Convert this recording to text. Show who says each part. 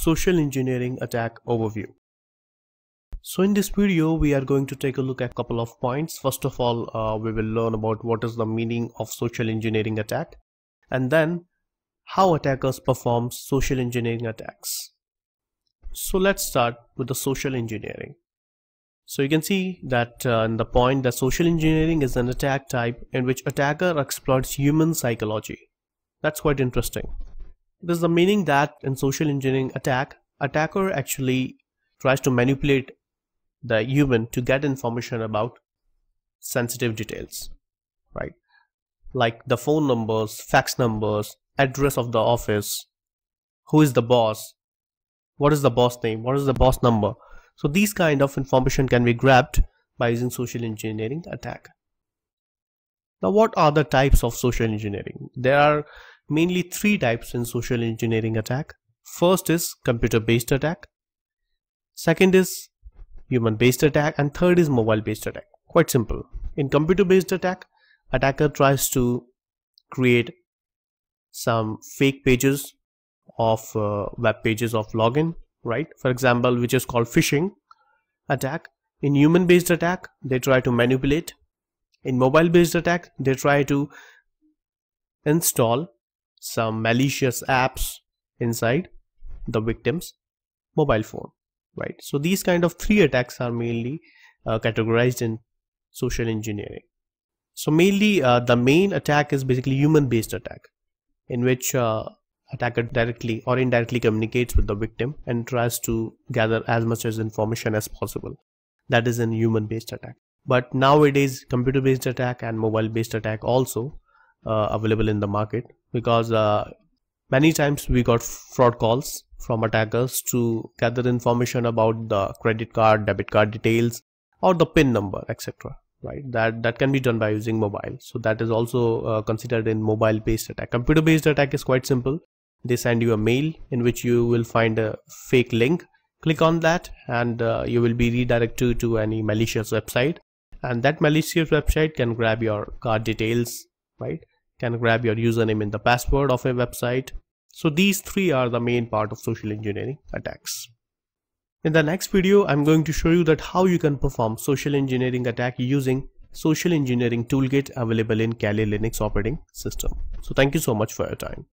Speaker 1: Social Engineering Attack Overview. So in this video, we are going to take a look at a couple of points. First of all, uh, we will learn about what is the meaning of social engineering attack and then how attackers perform social engineering attacks. So let's start with the social engineering. So you can see that uh, in the point that social engineering is an attack type in which attacker exploits human psychology. That's quite interesting. This is the meaning that in social engineering attack, attacker actually tries to manipulate the human to get information about sensitive details, right? Like the phone numbers, fax numbers, address of the office, who is the boss, what is the boss name, what is the boss number. So these kind of information can be grabbed by using social engineering attack. Now what are the types of social engineering? There are mainly three types in social engineering attack. First is computer-based attack, second is human-based attack, and third is mobile-based attack. Quite simple. In computer-based attack, attacker tries to create some fake pages of uh, web pages of login, right? For example, which is called phishing attack. In human-based attack, they try to manipulate. In mobile-based attack, they try to install some malicious apps inside the victim's mobile phone right so these kind of three attacks are mainly uh, categorized in social engineering so mainly uh, the main attack is basically human based attack in which uh, attacker directly or indirectly communicates with the victim and tries to gather as much as information as possible that is an human based attack but nowadays computer based attack and mobile based attack also uh, available in the market because uh, many times we got fraud calls from attackers to gather information about the credit card debit card details or the pin number etc right that that can be done by using mobile so that is also uh, considered in mobile based attack computer based attack is quite simple they send you a mail in which you will find a fake link click on that and uh, you will be redirected to any malicious website and that malicious website can grab your card details right can grab your username and the password of a website. So these three are the main part of social engineering attacks. In the next video, I'm going to show you that how you can perform social engineering attack using social engineering toolkit available in Kali Linux operating system. So thank you so much for your time.